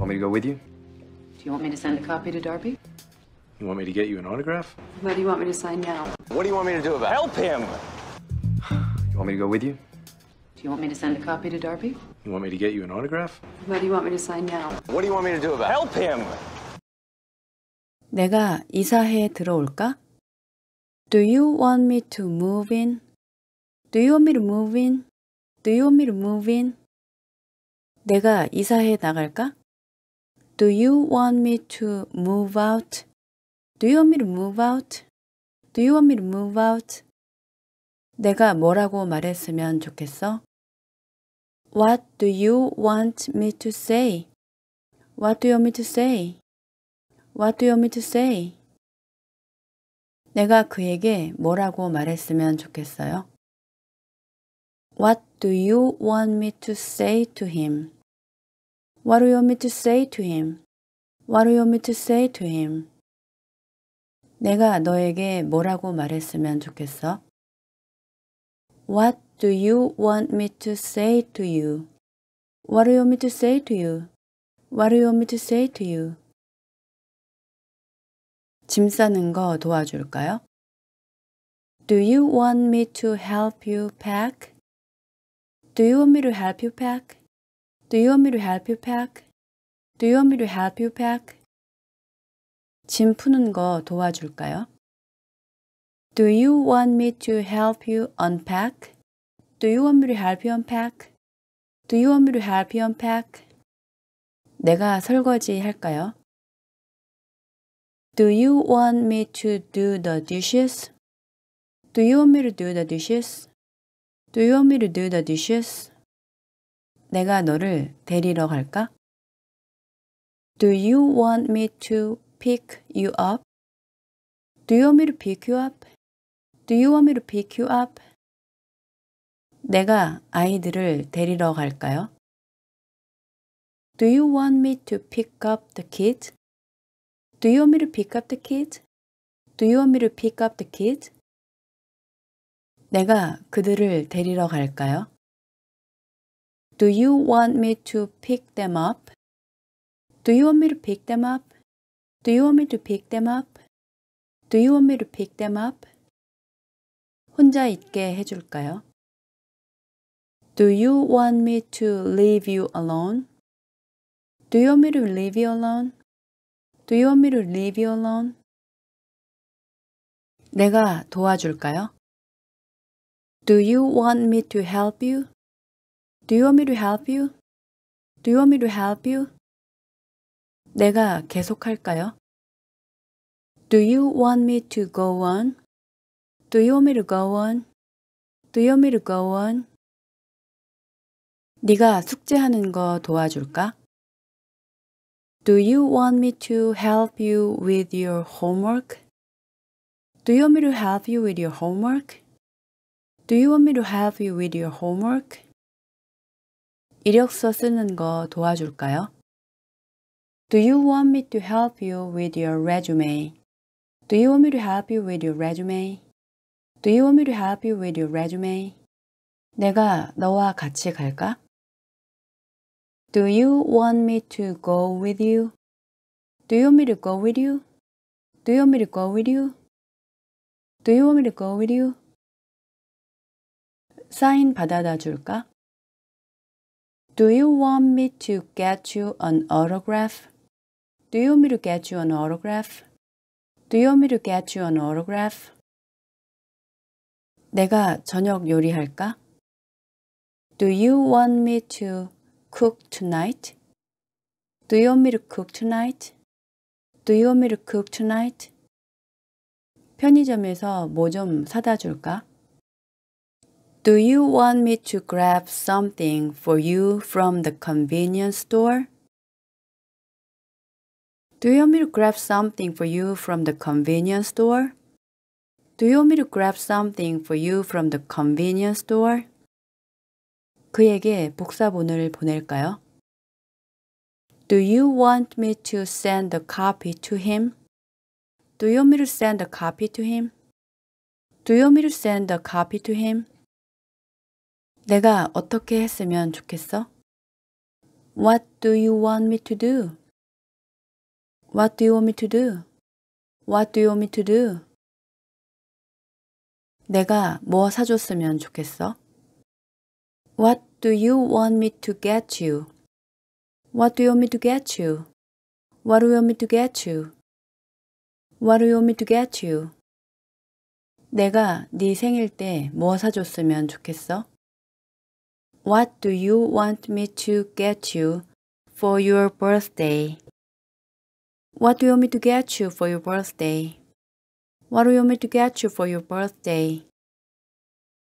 want me to go with you? Do you want me to send a copy to Darby? You want me to get you an autograph? What do you want me to sign now? What do you want me to do about it? Help him! You want me to go with you? Do you want me to send a copy to Darby? You want me to get you an autograph? What do you want me to sign now? What do you want me to do about it? Help him! 내가 이사해 들어올까? Do you want me to move in? Do you want me to move in? Do you want me to move in? 내가 이사해 나갈까? Do you want me to move out? Do you want me to move out? Do you want me to move out? 내가 뭐라고 말했으면 좋겠어? What do you want me to say? What do you want me to say? What do you want me to say? 내가 그에게 뭐라고 말했으면 좋겠어요? What do you want me to say to him? What do you want me to say to him? What do you want me to say to him? 내가 너에게 뭐라고 말했으면 좋겠어? What do you want me to say to you? What do you want me to say to you? What do you want me to say to you? 짐 싸는 거 도와줄까요? Do you want me to help you pack? Do you want me to help you pack? Do you want me to help you pack? Do you want me to help you pack? 짐 푸는 거 도와줄까요? Do you want me to help you unpack? Do you want me to help you unpack? Do you want me to help you unpack? 내가 설거지 할까요? Do you want me to do the dishes? Do you want me to do the dishes? Do you want me to do the dishes? 내가 너를 데리러 갈까? Do you want me to pick you up? Do you want me to pick you up? Do you want me to pick you up? 내가 아이들을 데리러 갈까요? Do you want me to pick up the kids? Do you want me to pick up the kids? Do you want me to pick up the kids? 내가 그들을 데리러 갈까요? Do you want me to pick them up? Do you want me to pick them up? Do you want me to pick them up? Do you want me to pick them up? 혼자 있게 해줄까요? Do you want me to leave you alone? Do you want me to leave you alone? Do you want me to leave you alone? 내가 도와줄까요? Do you want me to help you? Do you want me to help you? Do you want me to help you? 내가 계속할까요? Do you want me to go on? Do you want me to go on? Do you want me to go on? 네가 숙제하는 거 도와줄까? Do you want me to help you with your homework? Do you want me to help you with your homework? Do you want me to help you with your homework? 이력서 쓰는 거 도와줄까요? Do you want me to help you with your resume? Do you want me to help you with your resume? Do you want me to help you with your resume? 내가 너와 같이 갈까? Do you want me to go with you? Do you want me to go with you? Do you want me to go with you? Do you want me to go with you? 사인 받아다 줄까? Do you want me to get you an autograph? Do you want me to get you an autograph? Do you want me to get you an autograph? 내가 저녁 요리할까? Do you want me to cook tonight? Do you want me to cook tonight? Do you want me to cook tonight? 편의점에서 뭐 좀 사다 줄까? Do you want me to grab something for you from the convenience store? Do you want me to grab something for you from the convenience store? Do you want me to grab something for you from the convenience store? 그에게 복사본을 보낼까요? Do you want me to send a copy to him? Do you want me to send a copy to him? Do you want me to send a copy to him? 내가 어떻게 했으면 좋겠어? What do you want me to do? What do you want me to do? What do you want me to do? 내가 뭐 사줬으면 좋겠어? What do you want me to get you? What do you want me to get you? What do you want me to get you? What do you want me to get you? 내가 네 생일 때 뭐 사줬으면 좋겠어? What do you want me to get you for your birthday? What do you want me to get you for your birthday? What do you want me to get you for your birthday?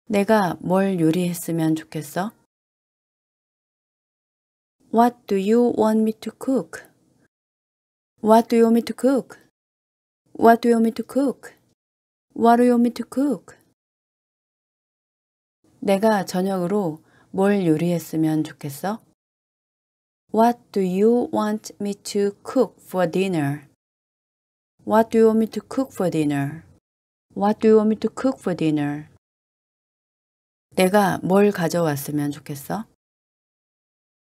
내가 뭘 요리했으면 좋겠어? What do you want me to cook? What do you want me to cook? What do you want me to cook? What do you want me to cook? 내가 저녁으로 뭘 요리했으면 좋겠어? What do you want me to cook for dinner? What do you want me to cook for dinner? What do you want me to cook for dinner? 내가 뭘 가져왔으면 좋겠어?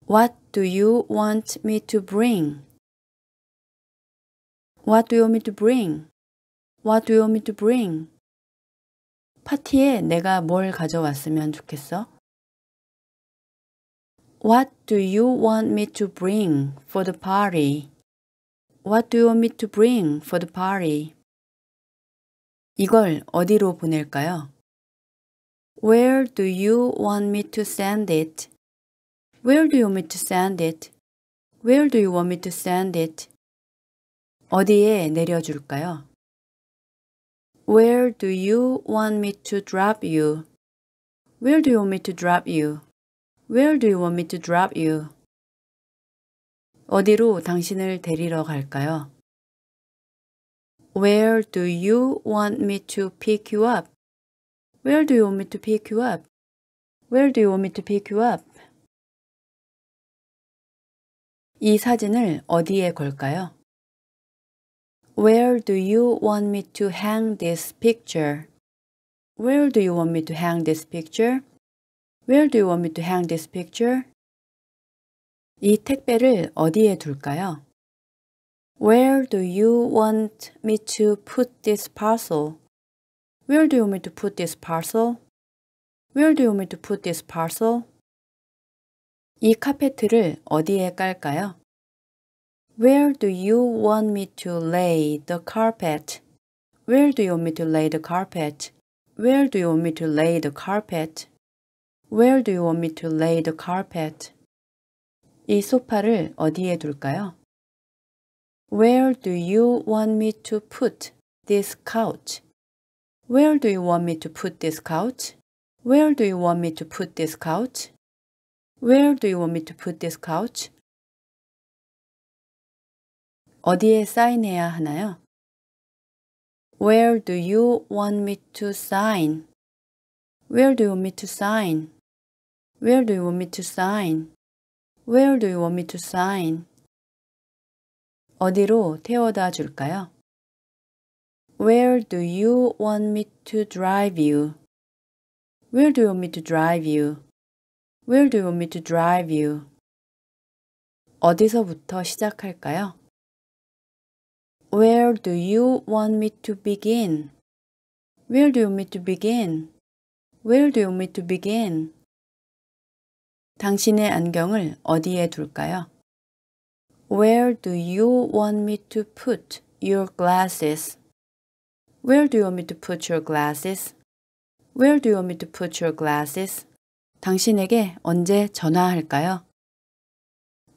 What do you want me to bring? What do you want me to bring? What do you want me to bring? 파티에 내가 뭘 가져왔으면 좋겠어? What do you want me to bring for the party? What do you want me to bring for the party? 이걸 어디로 보낼까요? Where do you want me to send it? Where do you want me to send it? Where do you want me to send it? 어디에 내려줄까요? Where do you want me to drop you? Where do you want me to drop you? Where do you want me to drop you? 어디로 당신을 데리러 갈까요? Where do you want me to pick you up? Where do you want me to pick you up? Where do you want me to pick you up? 이 사진을 어디에 걸까요? Where do you want me to hang this picture? Where do you want me to hang this picture? Where do you want me to hang this picture? 이 택배를 어디에 둘까요? Where do you want me to put this parcel? Where do you want me to put this parcel? Where do you want me to put this parcel? 이 카페트를 어디에 깔까요? Where do you want me to lay the carpet? Where do you want me to lay the carpet? Where do you want me to lay the carpet? Where do you want me to lay the carpet? 이 소파를 어디에 둘까요? Where do you want me to put this couch? Where do you want me to put this couch? Where do you want me to put this couch? Where do you want me to put this couch? 어디에 사인해야 하나요? Where do you want me to sign? Where do you want me to sign? Where do you want me to sign? Where do you want me to sign? 어디로 태워다 줄까요? Where do you want me to drive you? Where do you want me to drive you? Where do you want me to drive you? 어디서부터 시작할까요? Where do you want me to begin? Where do you want me to begin? Where do you want me to begin? 당신의 안경을 어디에 둘까요? Where do you want me to put your glasses? Where do you want me to put your glasses? Where do you want me to put your glasses? 당신에게 언제 전화할까요?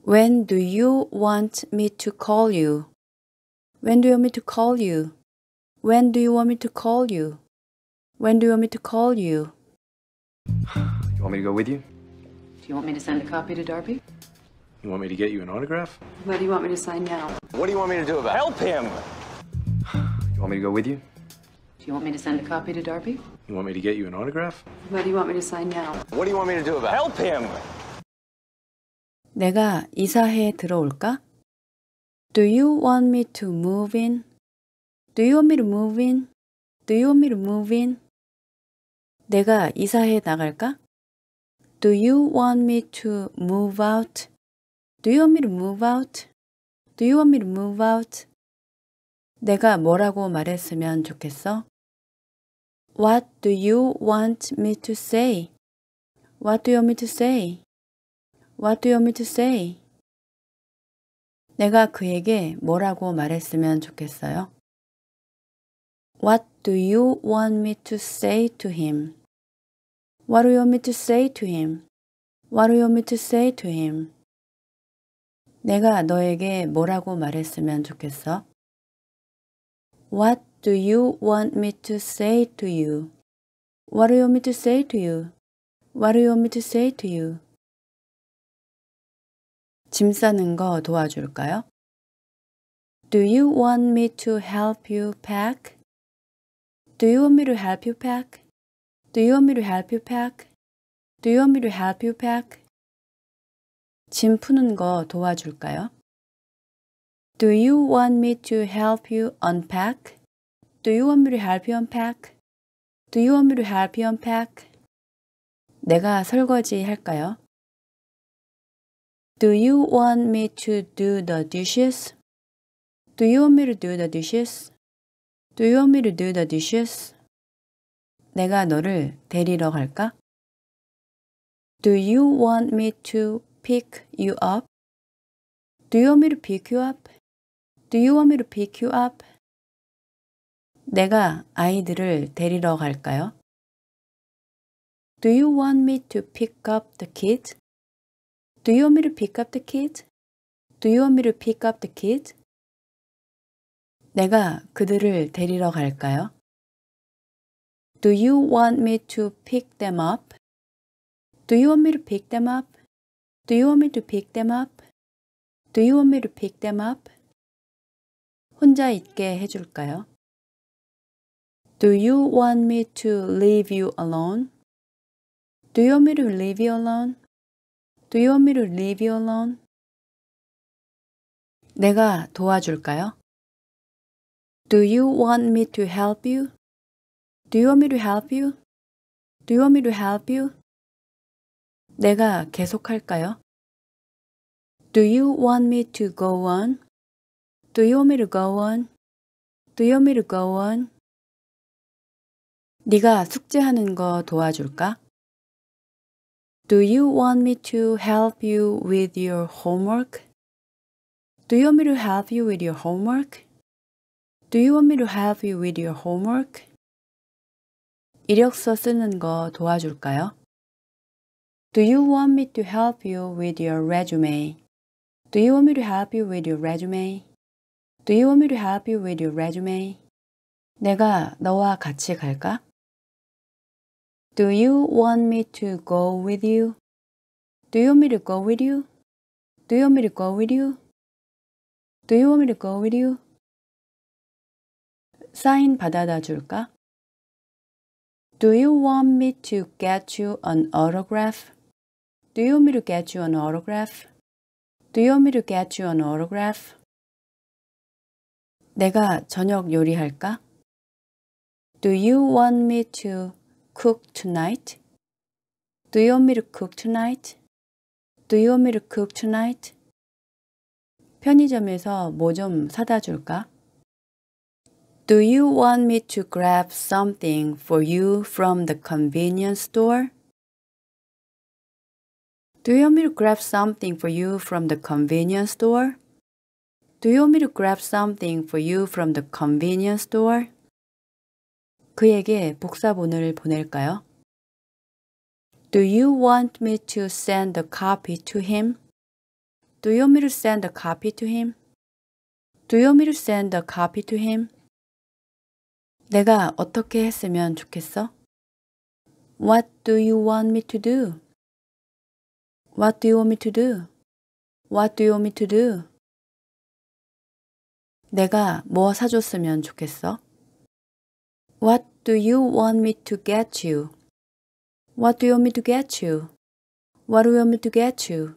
When do you want me to call you? When do you want me to call you? When do you want me to call you? When do you want me to call you? You want me to go with you? You want me to send a copy to Darby? You want me to get you an autograph? What do you want me to sign now? What do you want me to do about it? Help him! you want me to go with you? Do you want me to send a copy to Darby? You want me to get you an autograph? What do you want me to sign now? What do you want me to do about it? Help him! 내가 이사해 들어올까? Do you want me to move in? Do you want me to move in? Do you want me to move in? 내가 이사해 나갈까? Do you want me to move out? Do you want me to move out? Do you want me to move out? 내가 뭐라고 말했으면 좋겠어? What do you want me to say? What do you want me to say? What do you want me to say? 내가 그에게 뭐라고 말했으면 좋겠어요? What do you want me to say to him? What do you want me to say to him? What do you want me to say to him? 내가 너에게 뭐라고 말했으면 좋겠어? What do you want me to say to you? What do you want me to say to you? What do you want me to say to you? 짐 싸는 거 도와줄까요? Do you want me to help you pack? Do you want me to help you pack? Do you want me to help you pack? Do you want me to help you pack? 짐 푸는 거 도와줄까요? Do you want me to help you unpack? Do you want me to help you unpack? Do you want me to help you unpack? 내가 설거지 할까요? Do you want me to do the dishes? Do you want me to do the dishes? Do you want me to do the dishes? 내가 너를 데리러 갈까? Do you want me to pick you up? Do you want me to pick you up? Do you want me to pick you up? 내가 아이들을 데리러 갈까요? Do you want me to pick up the kids? Do you want me to pick up the kids? Do you want me to pick up the kids? 내가 그들을 데리러 갈까요? Do you want me to pick them up? Do you want me to pick them up? Do you want me to pick them up? Do you want me to pick them up? 혼자 있게 해줄까요? Do you want me to leave you alone? Do you want me to leave you alone? Do you want me to leave you alone? 내가 도와줄까요? Do you want me to help you? Do you want me to help you? Do you want me to help you? 내가 계속할까요? Do you want me to go on? Do you want me to go on? Do you want me to go on? 네가 숙제하는 거 도와줄까? Do you want me to help you with your homework? Do you want me to help you with your homework? Do you want me to help you with your homework? 이력서 쓰는 거 도와줄까요? Do you want me to help you with your resume? Do you want me to help you with your resume? Do you want me to help you with your resume? 내가 너와 같이 갈까? Do you want me to go with you? Do you want me to go with you? Do you want me to go with you? Do you want me to go with you? 사인 받아다 줄까? Do you want me to get you an autograph? Do you want me to get you an autograph? Do you want me to get you an autograph? 내가 저녁 요리할까? Do you want me to cook tonight? Do you want me to cook tonight? Do you want me to cook tonight? 편의점에서 뭐 좀 사다 줄까? Do you want me to grab something for you from the convenience store? Do you want me to grab something for you from the convenience store? Do you want me to grab something for you from the convenience store? 그에게 복사본을 보낼까요? Do you want me to send a copy to him? Do you want me to send a copy to him? Do you want me to send a copy to him? 내가 어떻게 했으면 좋겠어? What do you want me to do? What do you want me to do? What do you want me to do? 내가 뭐 사줬으면 좋겠어? What do you want me to get you? What do you want me to get you? What do you want me to get you?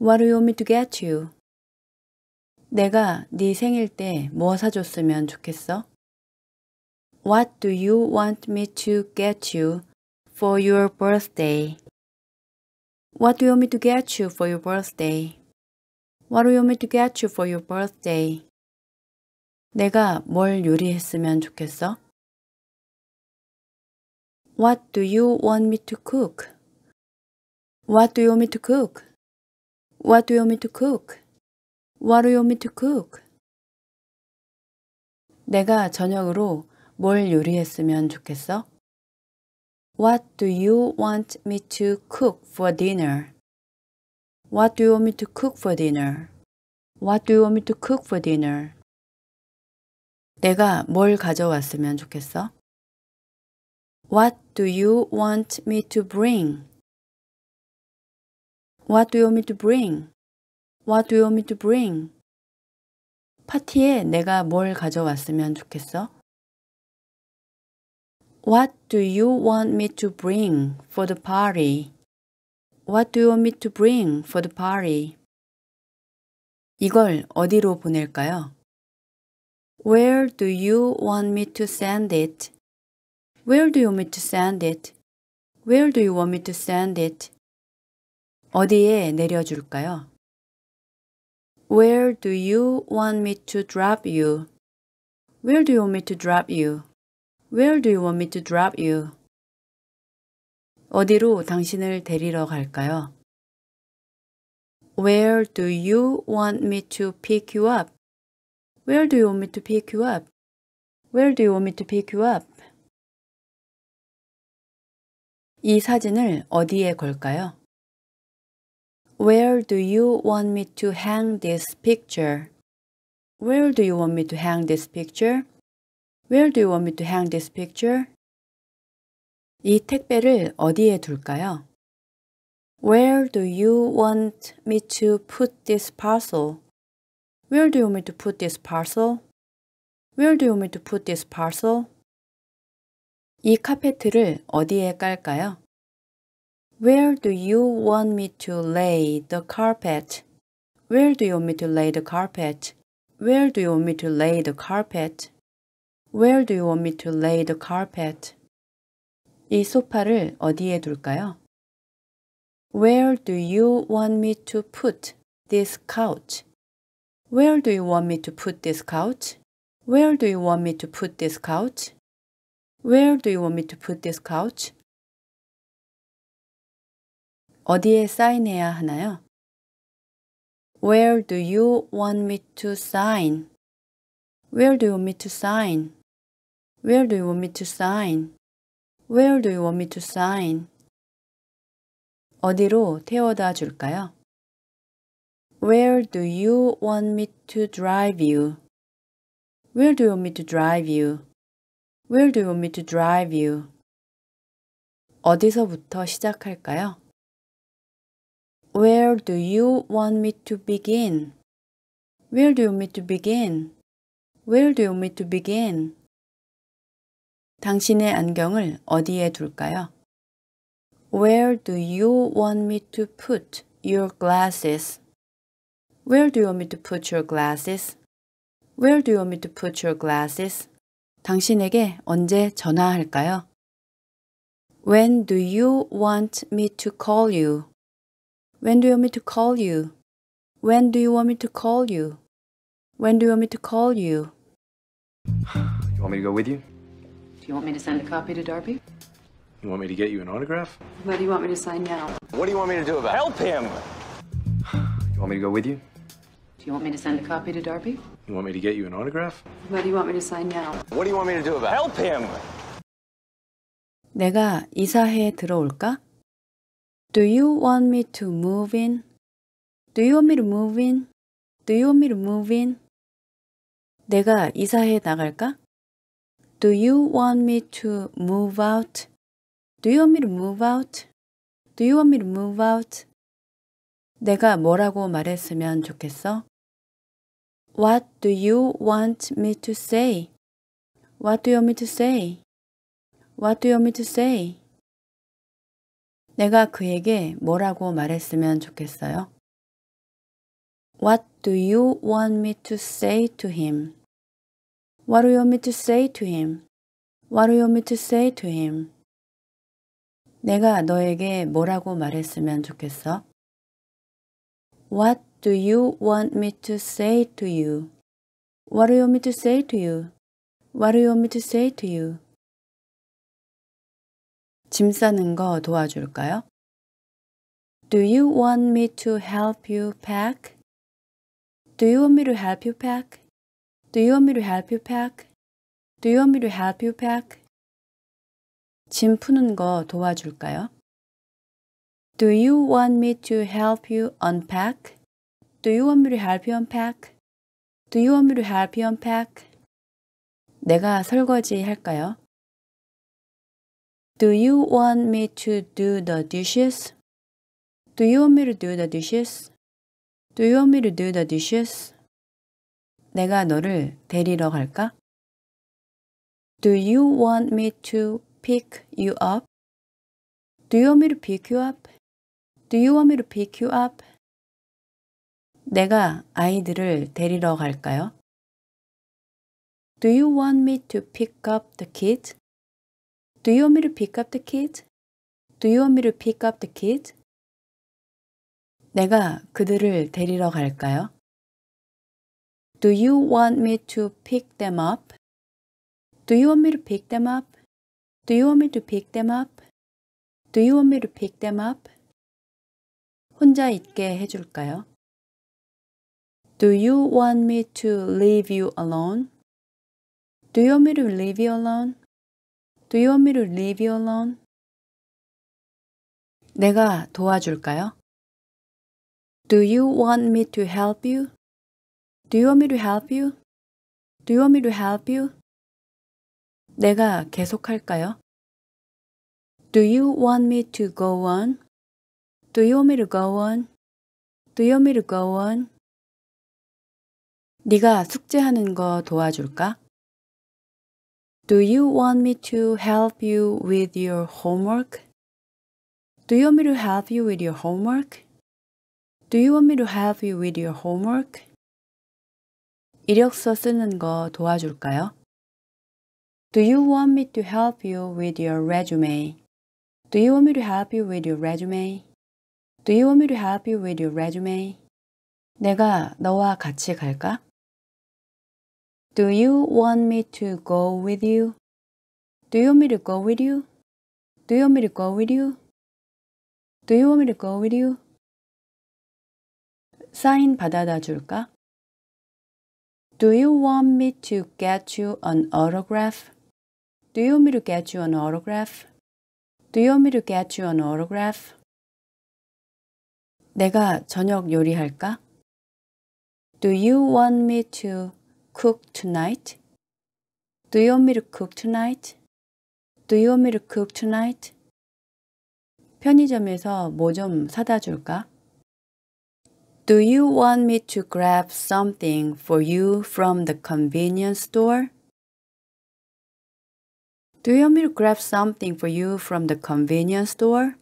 What do you want me to get you? 내가 네 생일 때 뭐 사줬으면 좋겠어? What do you want me to get you for your birthday? What do you want me to get you for your birthday? What do you want me to get you for your birthday? 내가 뭘 요리했으면 좋겠어? What do you want me to cook? What do you want me to cook? What do you want me to cook? What do you want me to cook? 내가 저녁으로 뭘 요리했으면 좋겠어? What do you want me to cook for dinner? What do you want me to cook for dinner? What do you want me to cook for dinner? 내가 뭘 가져왔으면 좋겠어? What do you want me to bring? What do you want me to bring? What do you want me to bring? 파티에 내가 뭘 가져왔으면 좋겠어? What do you want me to bring for the party? What do you want me to bring for the party? 이걸 어디로 보낼까요? Where do you want me to send it? Where do you want me to send it? Where do you want me to send it? 어디에 내려줄까요? Where do you want me to drop you? Where do you want me to drop you? Where do you want me to drop you? 어디로 당신을 데리러 갈까요? Where do you want me to pick you up? Where do you want me to pick you up? Where do you want me to pick you up? 이 사진을 어디에 걸까요? Where do you want me to hang this picture? Where do you want me to hang this picture? Where do you want me to hang this picture? 이 택배를 어디에 둘까요? Where do you want me to put this parcel? Where do you want me to put this parcel? Where do you want me to put this parcel? 이 카페트를 어디에 깔까요? Where do you want me to lay the carpet? Where do you want me to lay the carpet? Where do you want me to lay the carpet? Where do you want me to lay the carpet? 이 소파를 어디에 둘까요? Where do you want me to put this couch? Where do you want me to put this couch? Where do you want me to put this couch? Where do you want me to put this couch? 어디에 사인해야 하나요? Where do you want me to sign? Where do you want me to sign? Where do you want me to sign? Where do you want me to sign? 어디로 태워다 줄까요? Where do you want me to drive you? Where do you want me to drive you? Where do you want me to drive you? 어디서부터 시작할까요? Where do you want me to begin? Where do you want me to begin? Where do you want me to begin? 당신의 안경을 어디에 둘까요? Where do you want me to put your glasses? Where do you want me to put your glasses? Where do you want me to put your glasses? 당신에게 언제 전화할까요? When do you want me to call you? When do you want me to call you? When do you want me to call you? When do you want me to call you? You want me to go with you? Do you want me to send a copy to Darby? You want me to get you an autograph? What do you want me to sign now? What do you want me to do about it? Help him! You want me to go with you? Do you want me to send a copy to Darby? You want me to get you an autograph? What do you want me to sign now? What do you want me to do about it? Help him! 내가 이사해 들어올까? Do you want me to move in? Do you want me to move in? Do you want me to move in? 내가 이사해 나갈까? Do you want me to move out? Do you want me to move out? Do you want me to move out? 내가 뭐라고 말했으면 좋겠어? What do you want me to say? What do you want me to say? What do you want me to say? 내가 그에게 뭐라고 말했으면 좋겠어요? What do you want me to say to him? What do you want me to say to him? What do you want me to say to him? 내가 너에게 뭐라고 말했으면 좋겠어? What do you want me to say to you? What do you want me to say to you? What do you want me to say to you? 짐 싸는 거 도와줄까요? Do you want me to help you pack? Do you want me to help you pack? Do you want me to help you pack? Do you want me to help you pack? 짐 푸는 거 도와줄까요? Do you want me to help you unpack? Do you want me to help you unpack? Do you want me to help you unpack? 내가 설거지 할까요? Do you want me to do the dishes? Do you want me to do the dishes? Do you want me to do the dishes? 내가 너를 데리러 갈까? Do you want me to pick you up? Do you want me to pick you up? Do you want me to pick you up? 내가 아이들을 데리러 갈까요? Do you want me to pick up the kids? Do you want me to pick up the kids? Do you want me to pick up the kids? 내가 그들을 데리러 갈까요? Do you want me to pick them up? Do you want me to pick them up? Do you want me to pick them up? Do you want me to pick them up? 혼자 있게 해줄까요? Do you want me to leave you alone? Do you want me to leave you alone? Do you want me to leave you alone? 내가 도와줄까요? Do you want me to help you? Do you want me to help you? Do you want me to help you? 내가 계속할까요? Do you want me to go on? Do you want me to go on? Do you want me to go on? 네가 숙제하는 거 도와줄까? Do you want me to help you with your homework? Do you want me to help you with your homework? Do you want me to help you with your homework? 이력서 쓰는 거 도와줄까요? Do you want me to help you with your resume? Do you want me to help you with your resume? Do you want me to help you with your resume? 내가 너와 같이 갈까? Do you want me to go with you? Do you want me to go with you? Do you want me to go with you? Do you want me to go with you? 사인 받아다 줄까? Do you want me to get you an autograph? Do you want me to get you an autograph? Do you want me to get you an autograph? 내가 저녁 요리할까? Do you want me to cook tonight? Do you want me to cook tonight? Do you want me to cook tonight? 편의점에서 뭐 좀 사다 줄까? Do you want me to grab something for you from the convenience store? Do you want me to grab something for you from the convenience store?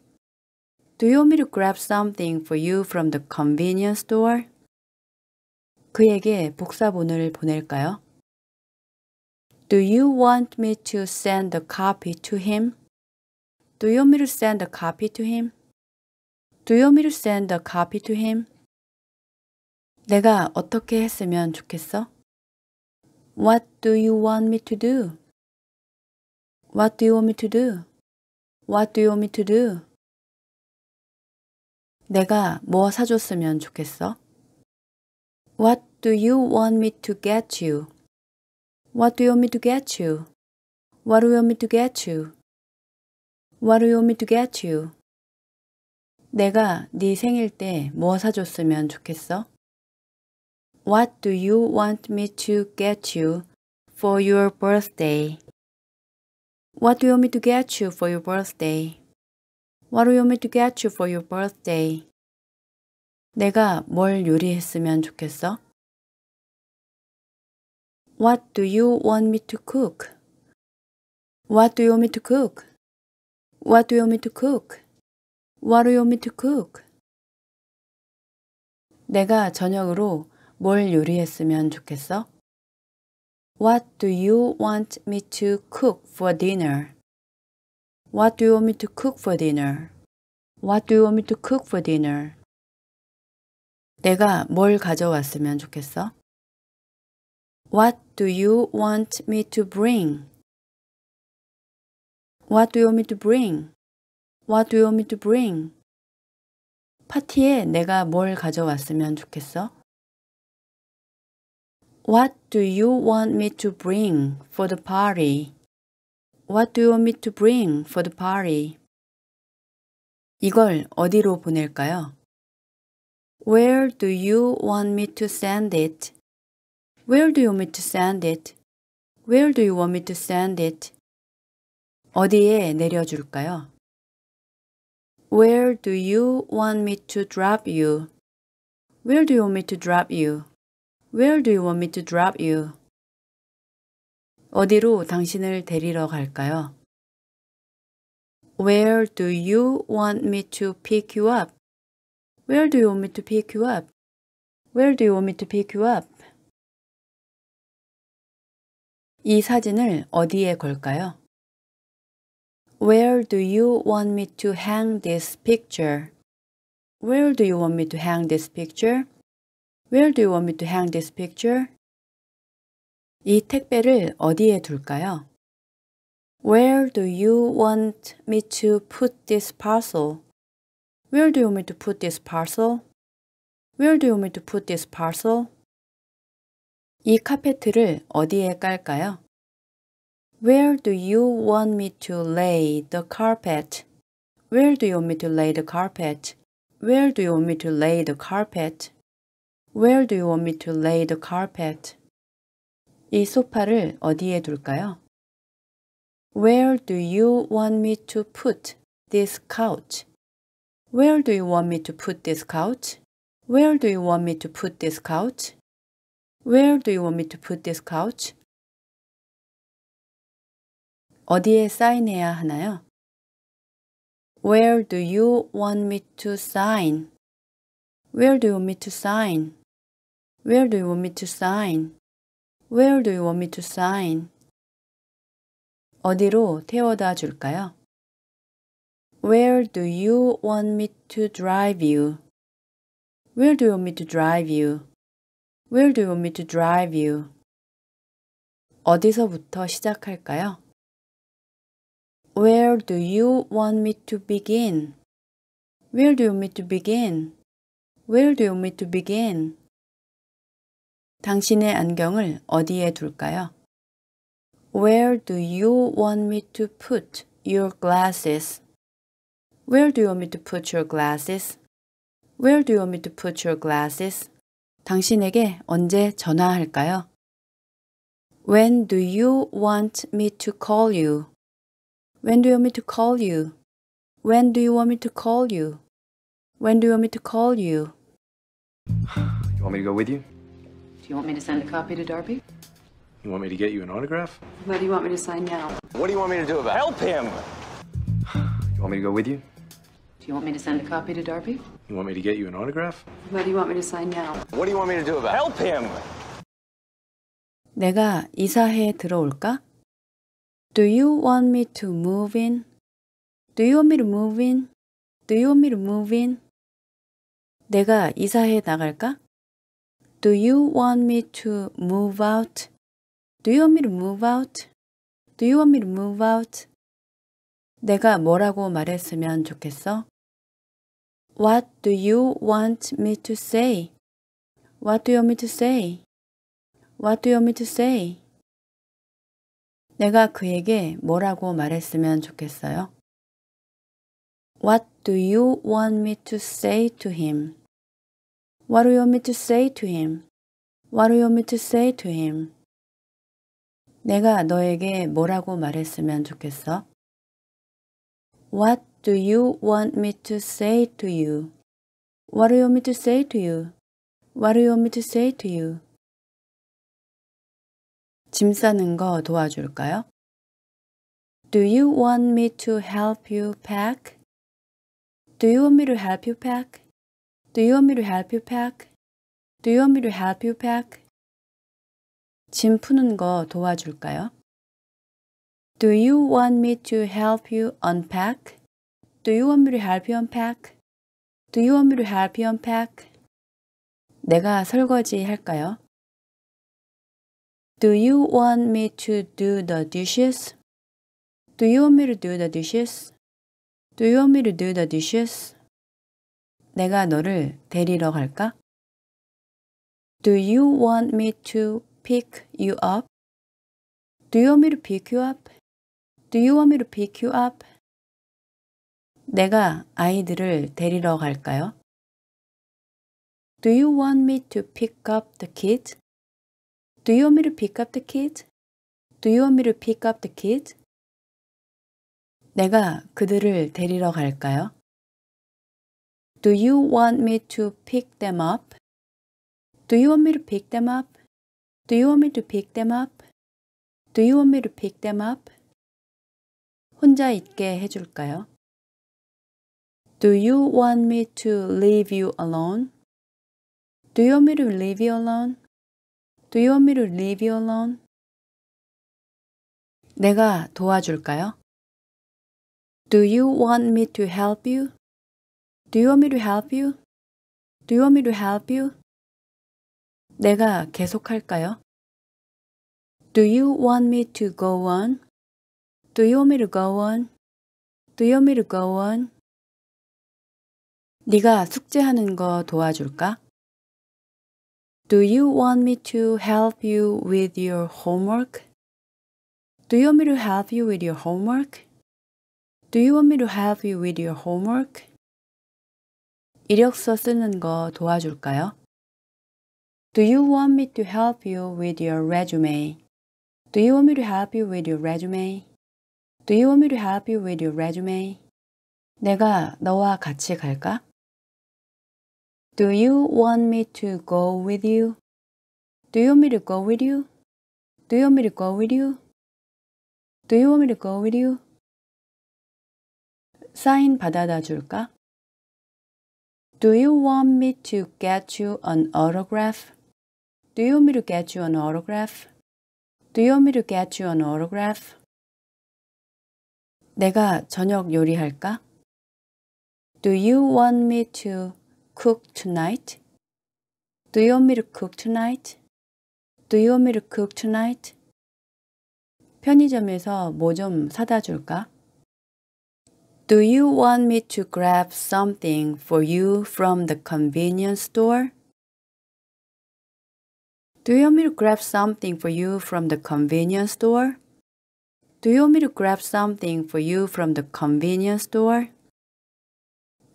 Do you want me to grab something for you from the convenience store? 그에게 복사본을 보낼까요? Do you want me to send the copy to him? Do you want me to send the copy to him? Do you want me to send the copy to him? 내가 어떻게 했으면 좋겠어? What do you want me to do? What do you want me to do? What do you want me to do? 내가 뭐 사줬으면 좋겠어? What do you want me to get you? What do you want me to get you? What do you want me to get you? What do you want me to get you? 내가 네 생일 때 뭐 사줬으면 좋겠어? What do you want me to get you for your birthday? What do you want me to get you for your birthday? What do you want me to get you for your birthday? 내가 뭘 요리했으면 좋겠어? What do you want me to cook? What do you want me to cook? What do you want me to cook? What do you want me to cook? 내가 저녁으로 뭘 요리했으면 좋겠어? What do you want me to cook for dinner? What do you want me to cook for dinner? What do you want me to cook for dinner? 내가 뭘 가져왔으면 좋겠어? What do you want me to bring? What do you want me to bring? What do you want me to bring? 파티에 내가 뭘 가져왔으면 좋겠어? What do you want me to bring for the party? What do you want me to bring for the party? 이걸 어디로 보낼까요? Where do you want me to send it? Where do you want me to send it? Where do you want me to send it? 어디에 내려줄까요? Where do you want me to drop you? Where do you want me to drop you? Where do you want me to drop you? 어디로 당신을 데리러 갈까요? Where do you want me to pick you up? Where do you want me to pick you up? Where do you want me to pick you up? 이 사진을 어디에 걸까요? Where do you want me to hang this picture? Where do you want me to hang this picture? Where do you want me to hang this picture? 이 택배를 어디에 둘까요? Where do you want me to put this parcel? Where do you want me to put this parcel? Where do you want me to put this parcel? 이 카펫을 어디에 깔까요? Where do you want me to lay the carpet? Where do you want me to lay the carpet? Where do you want me to lay the carpet? Where do you want me to lay the carpet? 이 소파를 어디에 둘까요? Where do you want me to put this couch? Where do you want me to put this couch? Where do you want me to put this couch? Where do you want me to put this couch? 어디에 사인해야 하나요? Where do you want me to sign? Where do you want me to sign? Where do you want me to sign? Where do you want me to sign? 어디로 태워다 줄까요? Where do you want me to drive you? Where do you want me to drive you? Where do you want me to drive you? 어디서부터 시작할까요? Where do you want me to begin? Where do you want me to begin? Where do you want me to begin? 당신의 안경을 어디에 둘까요? Where do you want me to put your glasses? Where do you want me to put your glasses? Where do you want me to put your glasses? 당신에게 언제 전화할까요? When do you want me to call you? When do you want me to call you? When do you want me to call you? When do you want me to call you? You want me to go with you? Do you want me to send a copy to Darby? You want me to get you an autograph? What do you want me to sign now? What do you want me to do about it? Help him! You want me to go with you? Do you want me to send a copy to Darby? You want me to get you an autograph? What do you want me to sign now? What do you want me to do about it? Help him! 내가 이사해 들어올까? Do you want me to move in? Do you want me to move in? Do you want me to move in? 내가 이사해 나갈까? Do you want me to move out? Do you want me to move out? Do you want me to move out? 내가 뭐라고 말했으면 좋겠어? What do you want me to say? What do you want me to say? What do you want me to say? 내가 그에게 뭐라고 말했으면 좋겠어요? What do you want me to say to him? What do you want me to say to him? What do you want me to say to him? 내가 너에게 뭐라고 말했으면 좋겠어? What do you want me to say to you? What do you want me to say to you? What do you want me to say to you? 짐 싸는 거 도와줄까요? Do you want me to help you pack? Do you want me to help you pack? Do you want me to help you pack? Do you want me to help you pack? 짐 푸는 거 도와줄까요? Do you want me to help you unpack? Do you want me to help you unpack? Do you want me to help you unpack? 내가 설거지 할까요? Do you want me to do the dishes? Do you want me to do the dishes? Do you want me to do the dishes? 내가 너를 데리러 갈까? Do you want me to pick you up? Do you want me to pick you up? Do you want me to pick you up? 내가 아이들을 데리러 갈까요? Do you want me to pick up the kids? Do you want me to pick up the kids? Do you want me to pick up the kids? 내가 그들을 데리러 갈까요? Do you want me to pick them up? Do you want me to pick them up? Do you want me to pick them up? Do you want me to pick them up? 혼자 있게 해줄까요? Do you want me to leave you alone? Do you want me to leave you alone? Do you want me to leave you alone? 내가 도와줄까요? Do you want me to help you? Do you want me to help you? Do you want me to help you? 내가 계속할까요? Do you want me to go on? Do you want me to go on? Do you want me to go on? 네가 숙제하는 거 도와줄까? Do you want me to help you with your homework? Do you want me to help you with your homework? Do you want me to help you with your homework? 이력서 쓰는 거 도와줄까요? Do you want me to help you with your resume? Do you want me to help you with your resume? Do you want me to help you with your resume? 내가 너와 같이 갈까? Do you want me to go with you? Do you want me to go with you? Do you want me to go with you? Do you want me to go with you? 사인 받아다 줄까? Do you want me to get you an autograph? Do you want me to get you an autograph? Do you want me to get you an autograph? 내가 저녁 요리할까? Do you want me to cook tonight? Do you want me to cook tonight? Do you want me to cook tonight? 편의점에서 뭐 좀 사다 줄까? Do you want me to grab something for you from the convenience store? Do you want me to grab something for you from the convenience store? Do you want me to grab something for you from the convenience store?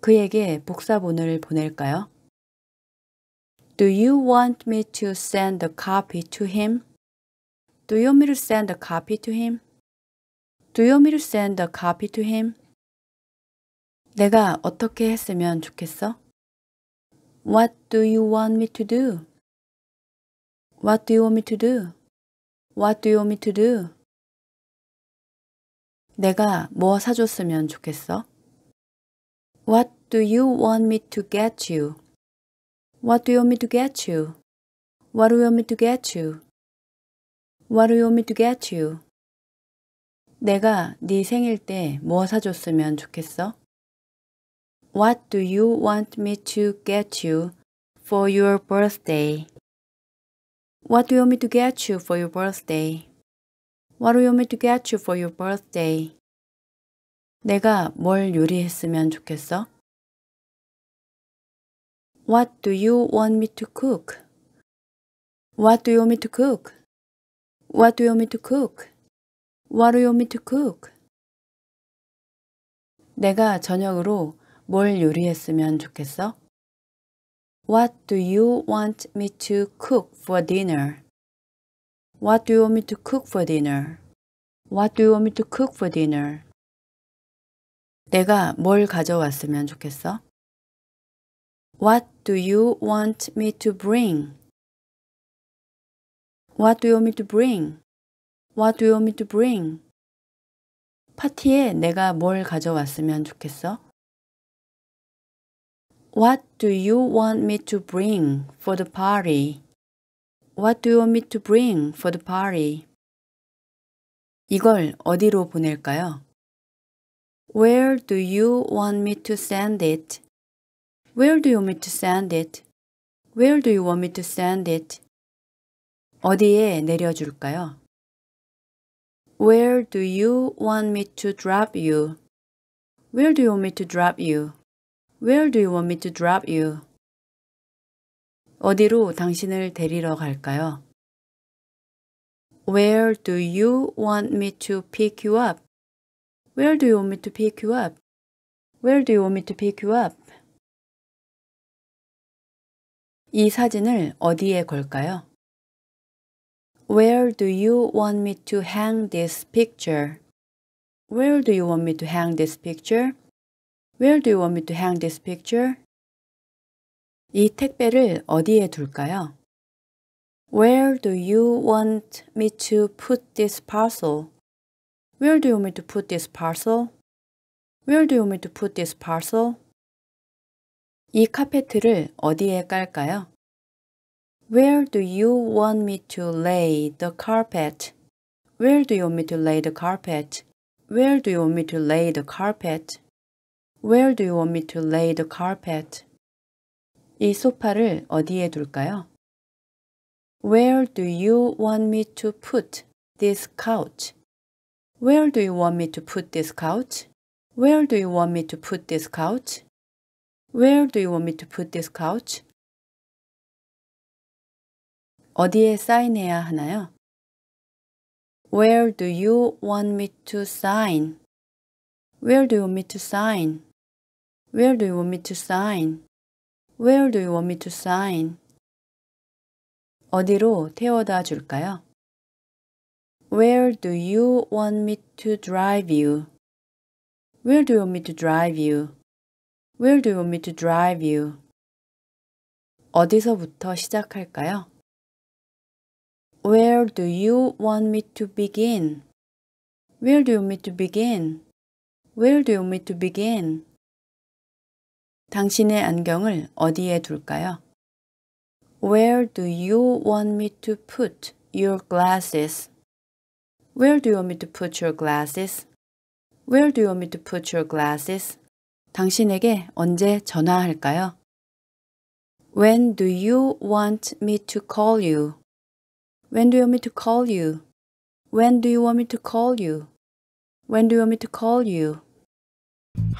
그에게 복사본을 보낼까요? Do you want me to send a copy to him? Do you want me to send a copy to him? Do you want me to send a copy to him? 내가 어떻게 했으면 좋겠어? What do you want me to do? What do you want me to do? What do you want me to do? 내가 뭐 사줬으면 좋겠어? What do you want me to get you? What do you want me to get you? What do you want me to get you? What do you want me to get you? 내가 네 생일 때 뭐 사줬으면 좋겠어? What do you want me to get you for your birthday? What do you want me to get you for your birthday? What do you want me to get you for your birthday? 내가 뭘 요리했으면 좋겠어? What do you want me to cook? What do you want me to cook? What do you want me to cook? What do you want me to cook? 내가 저녁으로 뭘 요리했으면 좋겠어? What do you want me to cook for dinner? What do you want me to cook for dinner? What do you want me to cook for dinner? 내가 뭘 가져왔으면 좋겠어? What do you want me to bring? What do you want me to bring? What do you want me to bring? 파티에 내가 뭘 가져왔으면 좋겠어? What do you want me to bring for the party? What do you want me to bring for the party? 이걸 어디로 보낼까요? Where do you want me to send it? Where do you want me to send it? Where do you want me to send it? 어디에 내려줄까요? Where do you want me to drop you? Where do you want me to drop you? Where do you want me to drop you? 어디로 당신을 데리러 갈까요? Where do you want me to pick you up? Where do you want me to pick you up? Where do you want me to pick you up? 이 사진을 어디에 걸까요? Where do you want me to hang this picture? Where do you want me to hang this picture? Where do you want me to hang this picture? 이 택배를 어디에 둘까요? Where do you want me to put this parcel? Where do you want me to put this parcel? Where do you want me to put this parcel? 이 카페트를 어디에 깔까요? Where do you want me to lay the carpet? Where do you want me to lay the carpet? Where do you want me to lay the carpet? Where do you want me to lay the carpet? 이 소파를 어디에 둘까요? Where do you want me to put this couch? Where do you want me to put this couch? Where do you want me to put this couch? Where do you want me to put this couch? 어디에 사인해야 하나요? Where do you want me to sign? Where do you want me to sign? Where do you want me to sign? Where do you want me to sign? 어디로 태워다 줄까요? Where do you want me to drive you? Where do you want me to drive you? Where do you want me to drive you? 어디서부터 시작할까요? Where do you want me to begin? Where do you want me to begin? Where do you want me to begin? 당신의 안경을 어디에 둘까요? Where do you want me to put your glasses? Where do you want me to put your glasses? Where do you want me to put your glasses? 당신에게 언제 전화할까요? When do you want me to call you? When do you want me to call you? When do you want me to call you? When do you want me to call you?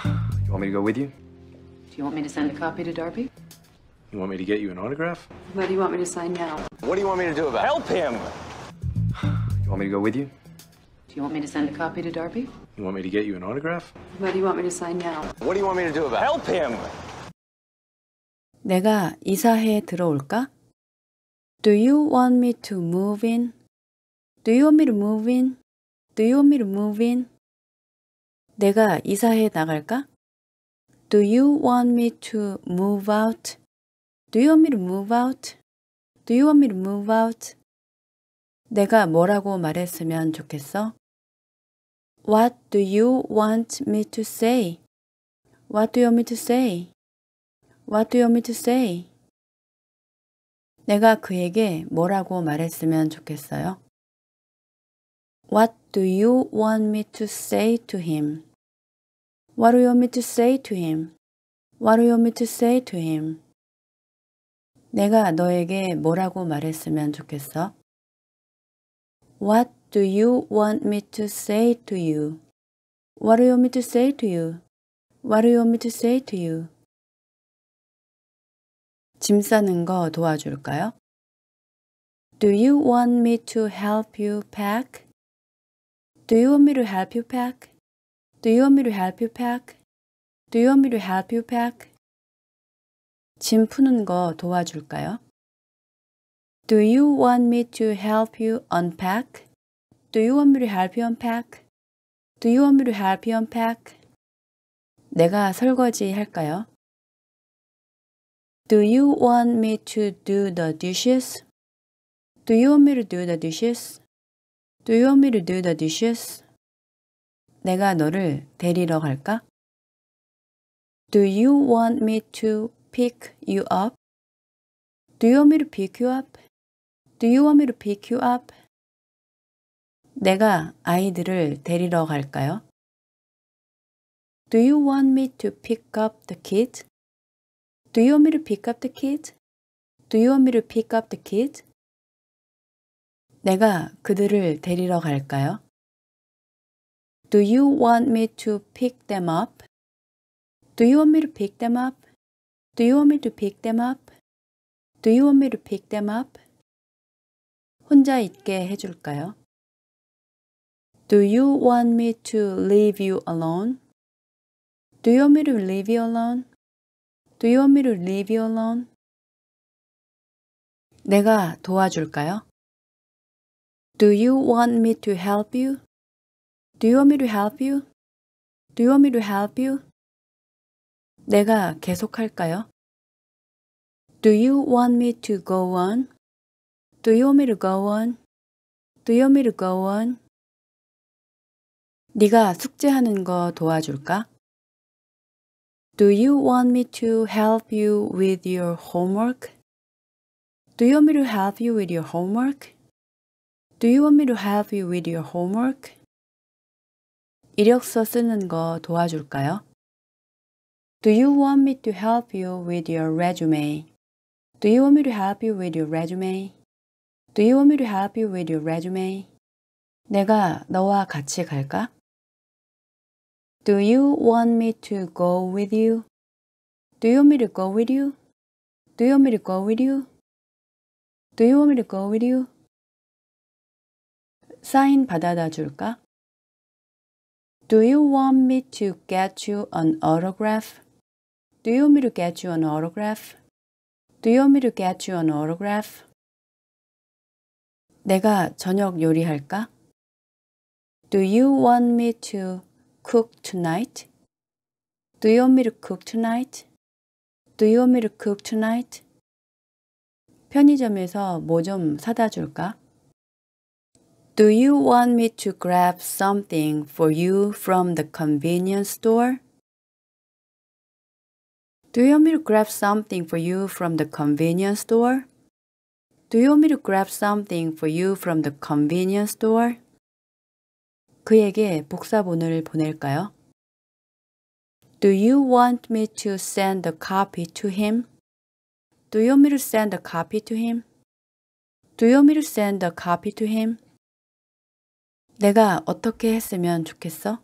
You want me to go with you? You want me to send a copy to Darby? You want me to get you an autograph? What do you want me to sign now? What do you want me to do about it? Help him! you want me to go with you? Do you want me to send a copy to Darby? You want me to get you an autograph? What do you want me to sign now? What do you want me to do about it? Help him! 내가 이사해 들어올까? Do you want me to move in? Do you want me to move in? Do you want me to move in? 내가 이사해 나갈까? Do you want me to move out? Do you want me to move out? Do you want me to move out? 내가 뭐라고 말했으면 좋겠어? What do you want me to say? What do you want me to say? What do you want me to say? 내가 그에게 뭐라고 말했으면 좋겠어요? What do you want me to say to him? What do you want me to say to him? What do you want me to say to him? 내가 너에게 뭐라고 말했으면 좋겠어? What do you want me to say to you? What do you want me to say to you? What do you want me to say to you? 짐 싸는 거 도와줄까요? Do you want me to help you pack? Do you want me to help you pack? Do you want me to help you pack? Do you want me to help you pack? 짐 푸는 거 도와줄까요? Do you want me to help you unpack? Do you want me to help you unpack? Do you want me to help you unpack? 내가 설거지 할까요? Do you want me to do the dishes? Do you want me to do the dishes? Do you want me to do the dishes? 내가 너를 데리러 갈까? Do you want me to pick you up? Do you want me to pick you up? Do you want me to pick you up? 내가 아이들을 데리러 갈까요? Do you want me to pick up the kids? Do you want me to pick up the kids? Do you want me to pick up the kids? 내가 그들을 데리러 갈까요? Do you want me to pick them up? Do you want me to pick them up? Do you want me to pick them up? Do you want me to pick them up? 혼자 있게 해줄까요? Do you want me to leave you alone? Do you want me to leave you alone? Do you want me to leave you alone? 내가 도와줄까요? Do you want me to help you? Do you want me to help you? Do you want me to help you? 내가 계속할까요? Do you want me to go on? Do you want me to go on? Do you want me to go on? 네가 숙제하는 거 도와줄까? Do you want me to help you with your homework? Do you want me to help you with your homework? Do you want me to help you with your homework? 이력서 쓰는 거 도와줄까요? Do you want me to help you with your resume? Do you want me to help you with your resume? Do you want me to help you with your resume? 내가 너와 같이 갈까? Do you want me to go with you? Do you want me to go with you? Do you want me to go with you? Do you want me to go with you? 사인 받아다 줄까? Do you want me to get you an autograph? Do you want me to get you an autograph? Do you want me to get you an autograph? 내가 저녁 요리할까? Do you want me to cook tonight? Do you want me to cook tonight? Do you want me to cook tonight? 편의점에서 뭐 좀 사다 줄까? Do you want me to grab something for you from the convenience store? Do you want me to grab something for you from the convenience store? Do you want me to grab something for you from the convenience store? 그에게 복사본을 보낼까요? Do you want me to send a copy to him? Do you want me to send a copy to him? Do you want me to send a copy to him? 내가 어떻게 했으면 좋겠어?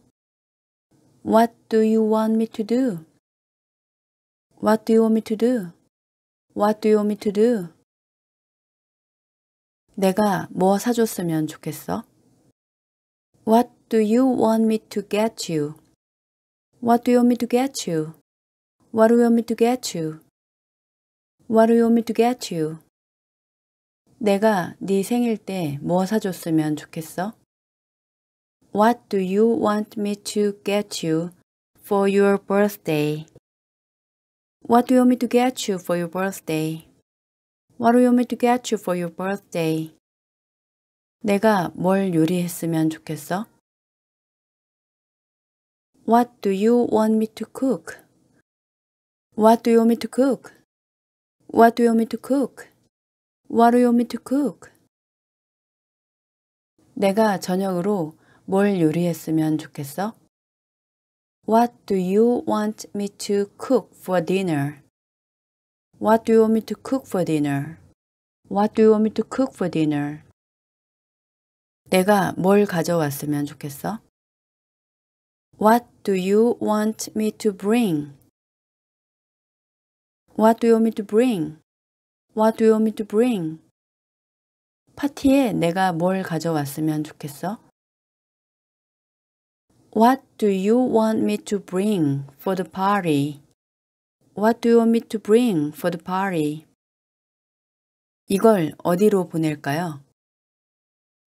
What do you want me to do? What do you want me to do? What do you want me to do? 내가 뭐 사줬으면 좋겠어? What do you want me to get you? What do you want me to get you? What do you want me to get you? What do you want me to get you? 내가 네 생일 때 뭐 사줬으면 좋겠어? What do you want me to get you for your birthday? What do you want me to get you for your birthday? What do you want me to get you for your birthday? 내가 뭘 요리했으면 좋겠어? What do you want me to cook? What do you want me to cook? What do you want me to cook? What do you want me to cook? 내가 저녁으로 뭘 요리했으면 좋겠어? What do you want me to cook for dinner? What do you want me to cook for dinner? What do you want me to cook for dinner? 내가 뭘 가져왔으면 좋겠어? What do you want me to bring? What do you want me to bring? What do you want me to bring? 파티에 내가 뭘 가져왔으면 좋겠어? What do you want me to bring for the party? What do you want me to bring for the party? 이걸 어디로 보낼까요?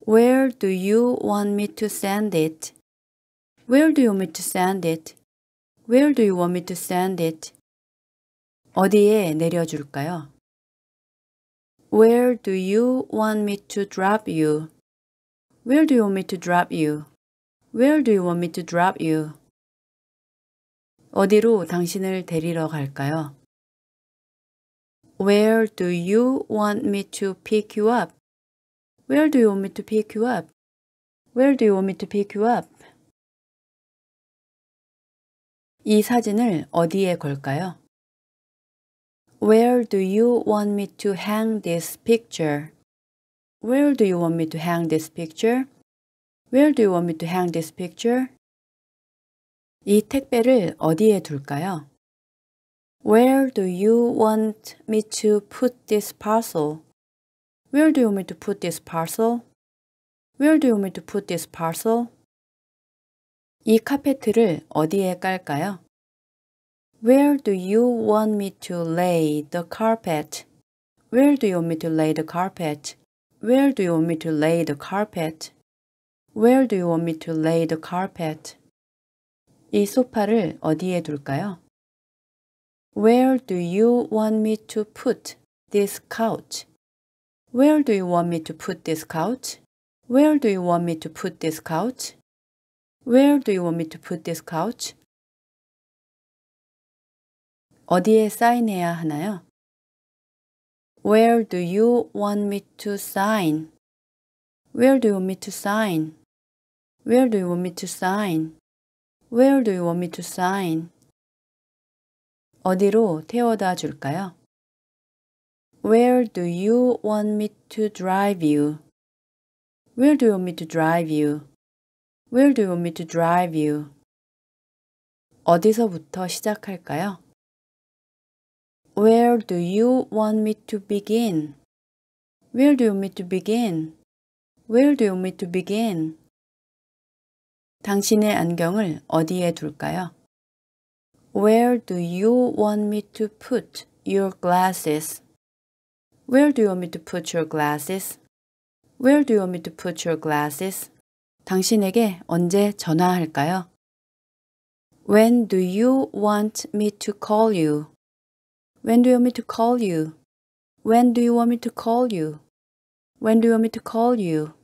Where do you want me to send it? Where do you want me to send it? Where do you want me to send it? 어디에 내려줄까요? Where do you want me to drop you? Where do you want me to drop you? Where do you want me to drop you? 어디로 당신을 데리러 갈까요? Where do you want me to pick you up? Where do you want me to pick you up? Where do you want me to pick you up? 이 사진을 어디에 걸까요? Where do you want me to hang this picture? Where do you want me to hang this picture? Where do you want me to hang this picture? 이 택배를 어디에 둘까요? Where do you want me to put this parcel? Where do you want me to put this parcel? Where do you want me to put this parcel? 이 카페트를 어디에 깔까요? Where do you want me to lay the carpet? Where do you want me to lay the carpet? Where do you want me to lay the carpet? Where do you want me to lay the carpet? 이 소파를 어디에 둘까요? Where do you want me to put this couch? Where do you want me to put this couch? Where do you want me to put this couch? Where do you want me to put this couch? 어디에 사인해야 하나요? Where do you want me to sign? Where do you want me to sign? Where do you want me to sign? Where do you want me to sign? 어디로 태워다 줄까요? Where do you want me to drive you? Where do you want me to drive you? Where do you want me to drive you? 어디서부터 시작할까요? Where do you want me to begin? Where do you want me to begin? Where do you want me to begin? 당신의 안경을 어디에 둘까요? Where do you want me to put your glasses? Where do you want me to put your glasses? Where do you want me to put your glasses? 당신에게 언제 전화할까요? When do you want me to call you? When do you want me to call you? When do you want me to call you? When do you want me to call you?